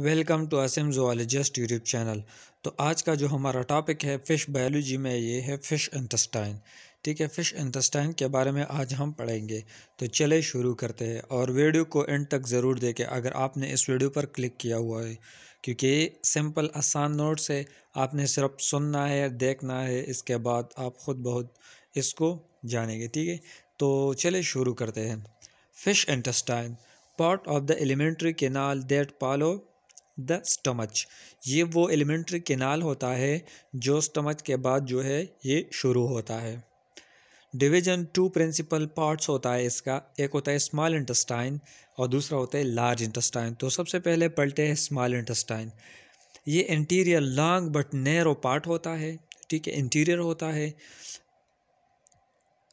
Welcome to Assam zoologist YouTube channel तो आज का जो हमारा टॉपिक है फ़िश बायोलॉजी में ये है फ़िश इंटस्टाइन ठीक है फ़िश इंटस्टाइन के बारे में आज हम पढ़ेंगे तो चले शुरू करते हैं और वीडियो को एंड तक ज़रूर देखें अगर आपने इस वीडियो पर क्लिक किया हुआ है क्योंकि सिंपल आसान नोट्स है आपने सिर्फ सुनना है देखना है इसके बाद आप ख़ुद बहुत इसको जानेंगे ठीक है तो चले शुरू करते हैं fish intestine part of the alimentary canal that follow the stomach ये वो एलिमेंट्री केनाल होता है जो स्टमच के बाद जो है ये शुरू होता है डिवीजन टू प्रिंसिपल पार्ट्स होता है इसका एक होता है स्मॉल इंटस्टाइन और दूसरा होता है लार्ज इंटस्टाइन तो सबसे पहले पलटे हैं स्मॉल इंटस्टाइन ये anterior long but narrow part होता है ठीक है इंटीरियर होता है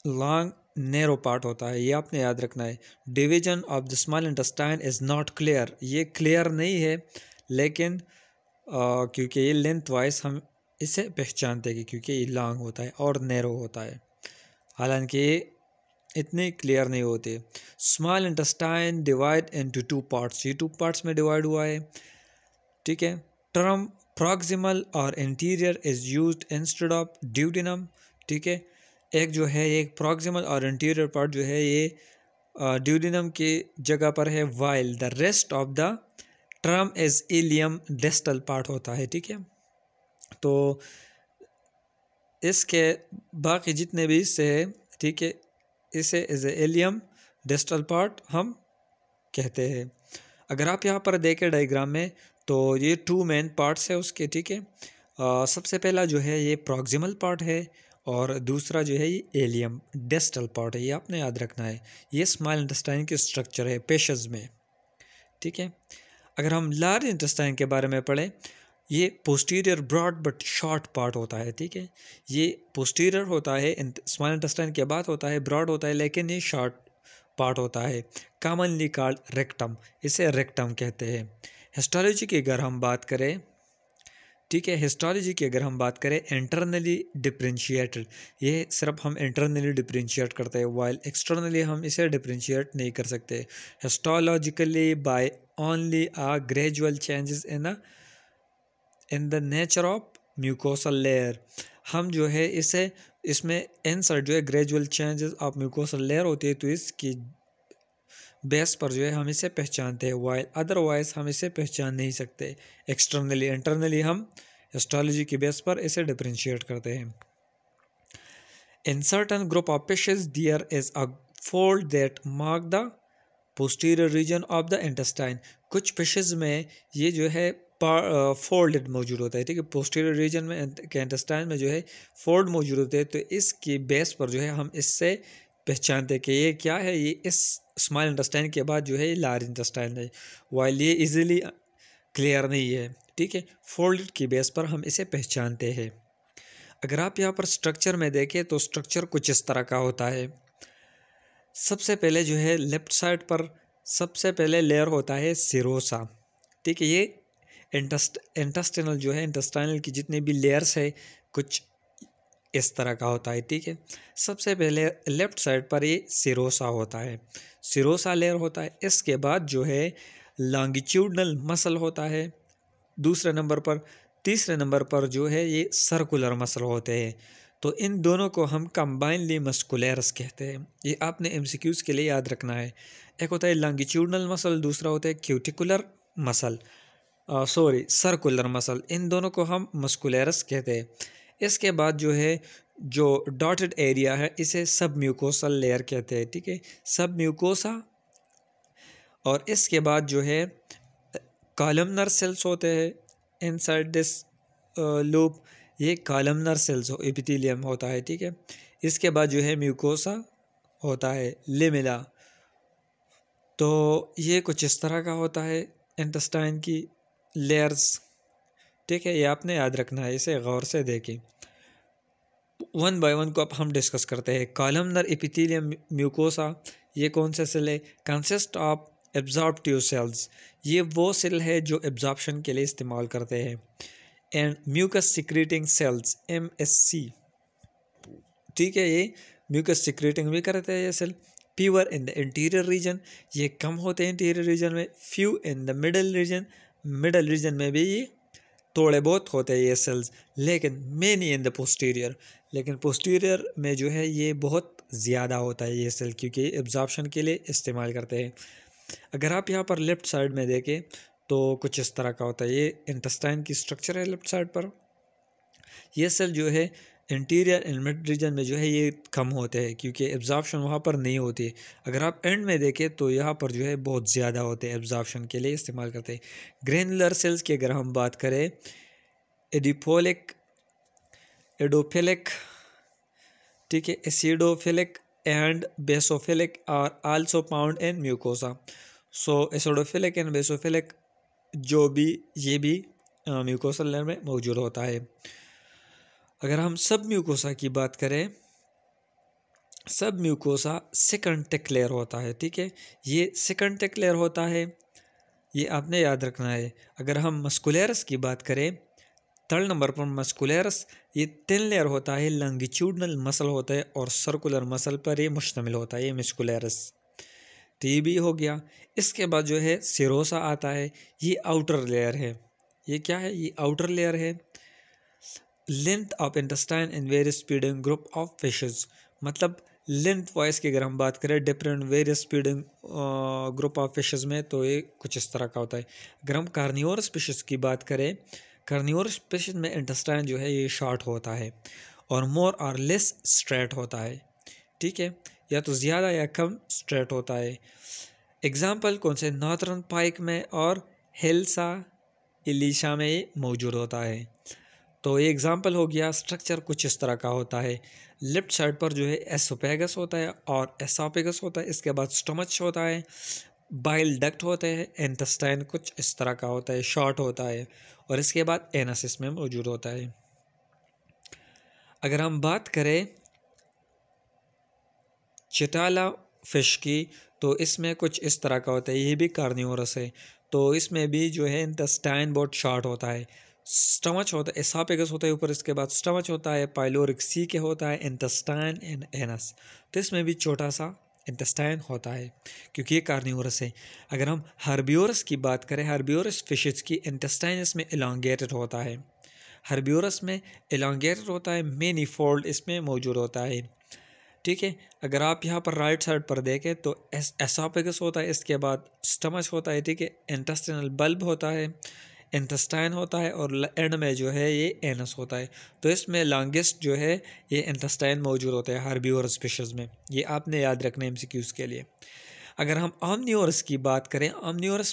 लॉन्ग नैरो पार्ट होता है ये आपने याद रखना है division of the small intestine is not clear ये क्लियर नहीं है लेकिन क्योंकि ये लेंथ वाइज हम इसे पहचानते हैं क्योंकि ये लॉन्ग होता है और नैरो होता है हालांकि ये इतने क्लियर नहीं होते small intestine divide into two parts ये टू पार्ट्स में डिवाइड हुआ है ठीक है टर्म प्रॉक्सिमल और anterior is use instead of duodenum ठीक है एक जो है एक प्रॉक्सिमल और इंटीरियर पार्ट जो है ये ड्यूडिनम की जगह पर है while the rest of the term as ileum distal part होता है ठीक है तो इसके बाकी जितने भी हिस्से हैं ठीक है इसे as a ileum distal part हम कहते हैं अगर आप यहाँ पर देखें डायग्राम में तो ये टू मेन पार्ट्स है उसके ठीक है सबसे पहला जो है ये प्रॉक्सिमल पार्ट है और दूसरा जो है ये एलियम डेस्टल पार्ट है ये आपने याद रखना है ये स्माइल इंटेस्टाइन की स्ट्रक्चर है पेशेज में ठीक है अगर हम लार्ज इंटेस्टाइन के बारे में पढ़ें ये posterior broad but short part होता है ठीक है ये पोस्टीरियर होता है स्मॉल इंटेस्टाइन के बाद होता है ब्रॉड होता है लेकिन ये शॉर्ट पार्ट होता है कॉमनली कॉल्ड रेक्टम इसे रेक्टम कहते हैं हिस्टोलॉजी की अगर हम बात करें ठीक है हिस्टोलॉजी की अगर हम बात करें इंटरनली डिप्रेंशिएटेड ये सिर्फ हम इंटरनली डिप्रेंशिएट करते हैं वाइल एक्सटर्नली हम इसे डिप्रेंशिएट नहीं कर सकते histologically by only a gradual changes in uh in the nature of mucosal layer हम जो है इसे इसमें एंसर जो है gradual changes of mucosal layer होती है तो इसकी बेस पर जो है हम इसे पहचानते हैं वाइल अदरवाइज हम इसे पहचान नहीं सकते एक्सटर्नली इंटरनली हम एस्ट्रोलॉजी के बेस पर इसे डिफ्रेंशिएट करते हैं in certain group of fishes there is a fold that mark the posterior region of the intestine कुछ पेशेज में ये जो है फोल्डेड मौजूद होता है ठीक है पोस्टीरियर रीजन में के इंटेस्टाइन में जो है फोल्ड मौजूद होते हैं तो इसके बेस पर जो है हम इससे पहचानते कि ये क्या है ये इस स्मॉल इंटस्टाइन के बाद जो है ये लार्ज इंटस्टाइन है वाइल ये इजीली क्लियर नहीं है ठीक है फोल्ड की बेस पर हम इसे पहचानते हैं अगर आप यहाँ पर स्ट्रक्चर में देखें तो स्ट्रक्चर कुछ इस तरह का होता है सबसे पहले जो है लेफ्ट साइड पर सबसे पहले लेयर होता है सिरोसा ठीक है ये इंटस्ट इंटस्टिनल जो है इंटस्टाइनल की जितनी भी लेयर्स है कुछ इस तरह का होता है ठीक है सबसे पहले लेफ्ट साइड पर ये सिरोसा होता है सिरोसा लेयर होता है इसके बाद जो है लॉन्गिट्यूडनल मसल होता है दूसरे नंबर पर तीसरे नंबर पर जो है ये सर्कुलर मसल होते हैं तो इन दोनों को हम कम्बाइनली मस्कुलरस कहते हैं ये आपने एम के लिए याद रखना है एक होता है लॉन्गिट्यूडनल मसल दूसरा होता है cuticular muscle sorry circular muscle इन दोनों को हम मस्कुलरस कहते हैं इसके बाद जो है जो डॉटेड एरिया है इसे सब म्यूकोसल लेयर कहते हैं ठीक है सब म्यूकोसा और इसके बाद जो है कॉलमनर सेल्स होते हैं इनसाइड दिस लूप ये कॉलमनर सेल्स एपिथीलियम होता है ठीक है इसके बाद जो है म्यूकोसा होता है लेमिला तो ये कुछ इस तरह का होता है इंटस्टाइन की लेयर्स ठीक है ये आपने याद रखना है इसे गौर से देखें वन बाय वन को अब हम डिस्कस करते हैं कॉलमनर एपिथेलियम म्यूकोसा ये कौन से सेल है कंसिस्ट ऑफ एब्जॉर्बटिव सेल्स ये वो सेल है जो एब्जॉर्बशन के लिए इस्तेमाल करते हैं and mucus secreting cells M S C ठीक है ये म्यूकस सिक्रीटिंग भी करते हैं ये cell fewer in the anterior region ये कम होते हैं इंटीरियर रीजन में few in the middle region middle region में भी ये थोड़े बहुत होते हैं ये सेल्स लेकिन मेनी इन द पोस्टीरियर लेकिन पोस्टीरियर में जो है ये बहुत ज़्यादा होता है ये सेल क्योंकि एब्जॉर्बशन के लिए इस्तेमाल करते हैं अगर आप यहाँ पर लेफ़्ट साइड में देखें तो कुछ इस तरह का होता है ये इंटस्टाइन की स्ट्रक्चर है लेफ़्ट साइड पर ये सेल जो है इंटीरियर एंड मिड रीजन में जो है ये कम होते हैं क्योंकि एब्जॉर्बशन वहाँ पर नहीं होती है अगर आप एंड में देखें तो यहाँ पर जो है बहुत ज़्यादा होते हैं एब्जॉर्बशन के लिए इस्तेमाल करते हैं ग्रेनुलर सेल्स की अगर हम बात करें एडिफोलिक एडोफिलिक ठीक है acidophilic and basophilic are also found and mucosa so acidophilic and basophilic जो भी ये भी म्यूकोसल लेयर में मौजूद होता है अगर हम सब म्यूकोसा की बात करें सब म्यूकोसा सेकंड टेक लेयर होता है ठीक है ये सेकंड टेक लेयर होता है ये आपने याद रखना है अगर हम मस्कुलरस की बात करें थर्ड नंबर पर मस्कुलरस ये तीन लेयर होता है लंगिट्यूडनल मसल होता है और सर्कुलर मसल पर ये मुश्तमिल होता है ये मस्कुलरस तो ये भी हो गया इसके बाद जो है सिरोसा आता है ये आउटर लेयर है ये क्या है ये आउटर लेयर है length of intestine in various feeding group of fishes मतलब लेंथ वाइज की अगर हम बात करें different various feeding group of fishes में तो ये कुछ इस तरह का होता है अगर हम कार्नियोर स्पीशीज़ की बात करें कार्नियोर स्पीशीज़ में इंटस्टाइन जो है ये शॉर्ट होता है और मोर और लेस स्ट्रेट होता है ठीक है या तो ज़्यादा या कम स्ट्रेट होता है एग्ज़ाम्पल कौन से नॉर्थर्न पाइक में और हेल्सा इलीशा में मौजूद होता है तो ये एग्ज़ाम्पल हो गया स्ट्रक्चर कुछ इस तरह का होता है लेफ्ट साइड पर जो है एसोपेगस होता है और एसोपेगस होता है इसके बाद स्टमच होता है बाइल डक्ट होते हैं एंटस्टाइन कुछ इस तरह का होता है शॉर्ट होता है और इसके बाद एनासिस में मौजूद होता है अगर हम बात करें चिटाला फिश की तो इसमें कुछ इस तरह का होता है ये भी कार्नियोरस है तो इसमें भी जो है इंटस्टाइन बहुत शॉर्ट होता है स्टमच होता है एसापेगस होता है ऊपर इसके बाद स्टमच होता है पाइलोरिक सी के होता है इंटस्टाइन एंड एनस तो इसमें भी छोटा सा इंटेस्टाइन होता है क्योंकि ये कार्निवरस है अगर हम हर्बियोरस की बात करें हर्बियोरस फिशेज की इंटेस्टाइन इसमें एलोंगेटेड होता है हर्बियोरस में एलोंगेटेड होता है मेनी फोल्ड इसमें मौजूद होता है ठीक है अगर आप यहाँ पर राइट साइड पर देखें तो एसापेगस होता है इसके बाद स्टमच होता है ठीक है इंटस्टिनल बल्ब होता है इंटस्टाइन होता है और एंड में जो है ये एनस होता है तो इसमें लॉन्गेस्ट जो है ये इंटस्टाइन मौजूद होता है हरबी और स्पेशज़ में ये आपने याद रखना है एम के लिए अगर हम ऑमनीवर्स की बात करें ऑमनीवर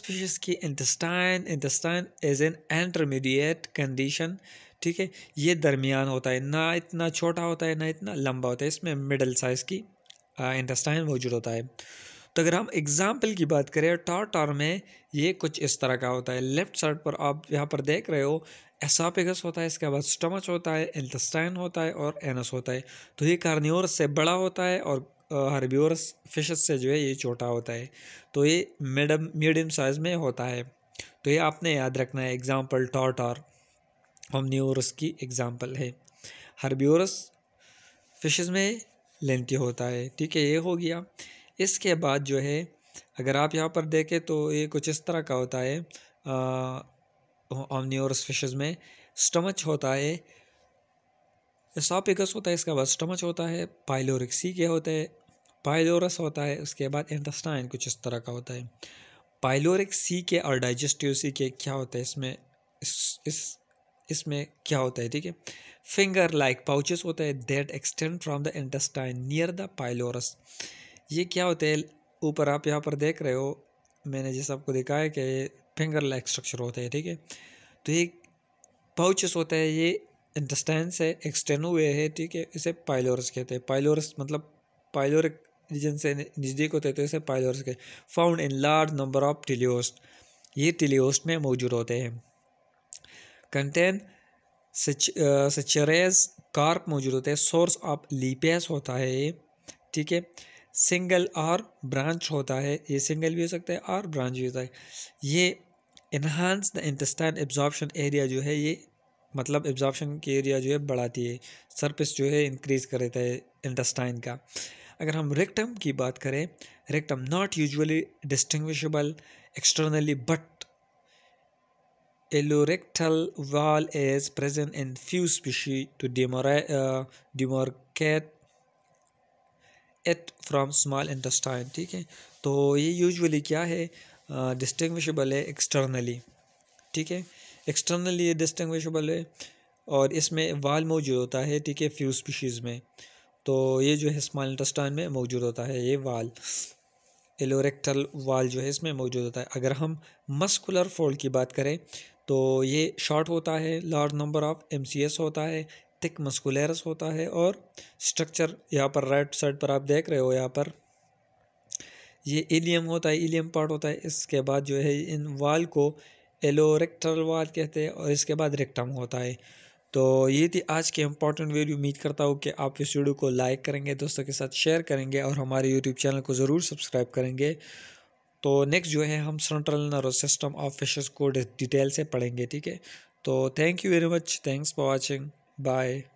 की intestine intestine as an intermediate condition ठीक है ये दरमियान होता है ना इतना छोटा होता है ना इतना लंबा होता है इसमें मिडल साइज़ की इंटस्टाइन मौजूद होता है तो अगर हम एग्ज़ाम्पल की बात करें टार्टार में ये कुछ इस तरह का होता है लेफ्ट साइड पर आप यहाँ पर देख रहे हो एसापेगस होता है इसके बाद स्टमच होता है इंटस्टाइन होता है और एनस होता है तो ये कार्नियोरस से बड़ा होता है और हर्बियोरस फिश से जो है ये छोटा होता है तो ये मीडियम मीडियम साइज़ में होता है तो ये आपने याद रखना है एग्ज़ाम्पल टॉटार होमनियोरस की एग्ज़ाम्पल है हर्बियोरस फिश में लेंथी होता है ठीक है ये हो गया इसके बाद जो है अगर आप यहाँ पर देखें तो ये कुछ इस तरह का होता है ऑमनियोरस फिशेस में स्टमच होता है एसोपिकस होता है इसके बाद स्टमच होता है पाइलोरिक सी के होते हैं पाइलोरस होता है उसके बाद इंटस्टाइन कुछ इस तरह का होता है पाइलोरिक सी के और डाइजेस्टिव सी के क्या होता है इसमें इस इस इसमें क्या होता है ठीक है फिंगर लाइक पाउचेस होता है that extend from the intestine near the pylorus ये क्या होता है ऊपर आप यहाँ पर देख रहे हो मैंने जैसे आपको दिखाया कि फिंगर लाइक स्ट्रक्चर होते हैं ठीक है तो ये पाउचेस होता है ये इंटस्टेंस है एक्सटेंड हुए है ठीक है इसे पाइलोरस कहते हैं पाइलोरस मतलब पाइलोरिक रीजन से नज़दीक होते हैं तो इसे पाइलोरस के found in large number of teleost ये टिलियोस्ट में मौजूद होते हैं कंटेन सचरेज कार्प मौजूद होते हैं सोर्स ऑफ लीपेस होता है ये ठीक है सिंगल और ब्रांच होता है ये सिंगल भी हो सकता है और ब्रांच भी होता है ये enhance the intestine absorption area जो है ये मतलब एब्जॉर्बशन की एरिया जो है बढ़ाती है सरफेस जो है इंक्रीज़ कर देता है इंटस्टाइन का अगर हम रेक्टम की बात करें rectum not usually distinguishable externally but ileorectal wall is present in few species to demar demarcate it from small intestine ठीक है तो ये यूजली क्या है डिस्टिंगशबल है एक्सटर्नली ठीक है एक्सटर्नली ये डिस्टिंगशबल है और इसमें वाल मौजूद होता है ठीक है फ्यू स्पीशीज़ में तो ये जो है स्मॉल इंटस्टाइन में मौजूद होता है ये वाल एलोरेक्टल वाल जो है इसमें मौजूद होता है अगर हम मस्कुलर फोल्ड की बात करें तो ये शॉर्ट होता है लार्ज नंबर ऑफ एम होता है थिक मस्कुलरस होता है और स्ट्रक्चर यहाँ पर राइट साइड पर आप देख रहे हो यहाँ पर ये इलियम होता है इलियम पार्ट होता है इसके बाद जो है इन वाल को एलोरेक्टल वाल कहते हैं और इसके बाद रेक्टम होता है तो ये थी आज के इंपॉर्टेंट वीडियो उम्मीद करता हूँ कि आप इस वीडियो को लाइक करेंगे दोस्तों के साथ शेयर करेंगे और हमारे यूट्यूब चैनल को ज़रूर सब्सक्राइब करेंगे तो नेक्स्ट जो है हम central nervous system of fishes को डिटेल से पढ़ेंगे ठीक है तो thank you very much thanks for watching Bye.